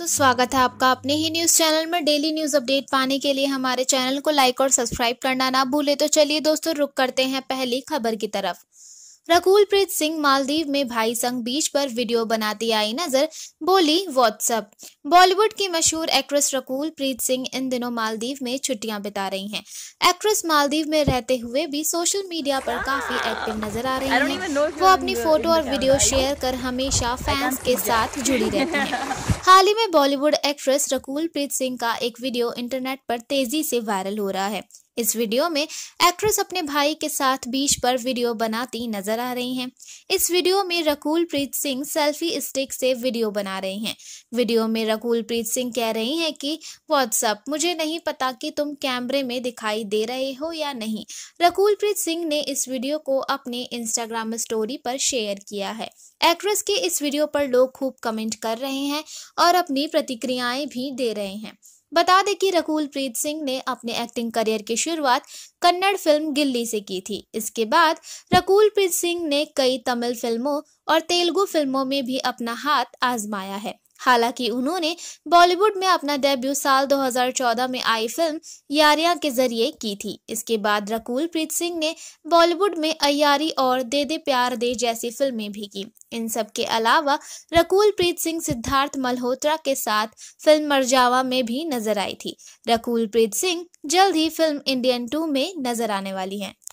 दोस्तों स्वागत है आपका अपने ही न्यूज़ चैनल में डेली न्यूज़ अपडेट पाने के लिए हमारे चैनल को लाइक और सब्सक्राइब करना ना भूले तो चलिए दोस्तों रुक करते हैं पहली खबर की तरफ रकुल प्रीत सिंह मालदीव में भाई संग बीच पर वीडियो बनाती आई नजर बोली व्हाट्सअप बॉलीवुड की मशहूर एक्ट्रेस रकुल प्रीत सिंह इन दिनों मालदीव में छुट्टियां बिता रही हैं एक्ट्रेस मालदीव में रहते हुए भी सोशल मीडिया पर काफी एक्टिव नजर आ रही हैं वो अपनी फोटो और वीडियो शेयर कर हमेशा फैंस के साथ जुड़ी रहती हैं हाल ही में बॉलीवुड एक्ट्रेस रकुल प्रीत सिंह का एक वीडियो इंटरनेट पर तेजी से वायरल हो रहा है इस वीडियो में एक्ट्रेस अपने भाई के साथ बीच पर वीडियो बनाती नजर आ रही हैं। इस वीडियो में रकुल प्रीत सिंह सेल्फी स्टिक से वीडियो बना रहे हैं वीडियो में रकुल प्रीत सिंह कह रही हैं कि व्हाट्सअप मुझे नहीं पता कि तुम कैमरे में दिखाई दे रहे हो या नहीं रकुल प्रीत सिंह ने इस वीडियो को अपने इंस्टाग्राम स्टोरी पर शेयर किया है एक्ट्रेस के इस वीडियो पर लोग खूब कमेंट कर रहे हैं और अपनी प्रतिक्रियाएं भी दे रहे हैं बता दें कि रकुल प्रीत सिंह ने अपने एक्टिंग करियर की शुरुआत कन्नड़ फिल्म गिल्ली से की थी इसके बाद रकुल प्रीत सिंह ने कई तमिल फिल्मों और तेलुगु फिल्मों में भी अपना हाथ आजमाया है हालांकि उन्होंने बॉलीवुड में अपना डेब्यू साल 2014 में आई फिल्म यारिया के जरिए की थी इसके बाद रकुल प्रीत सिंह ने बॉलीवुड में अयारी और दे दे प्यार दे जैसी फिल्में भी की इन सब के अलावा रकुल प्रीत सिंह सिद्धार्थ मल्होत्रा के साथ फिल्म मरजावा में भी नजर आई थी रकुल प्रीत सिंह जल्द ही फिल्म इंडियन टू में नजर आने वाली हैं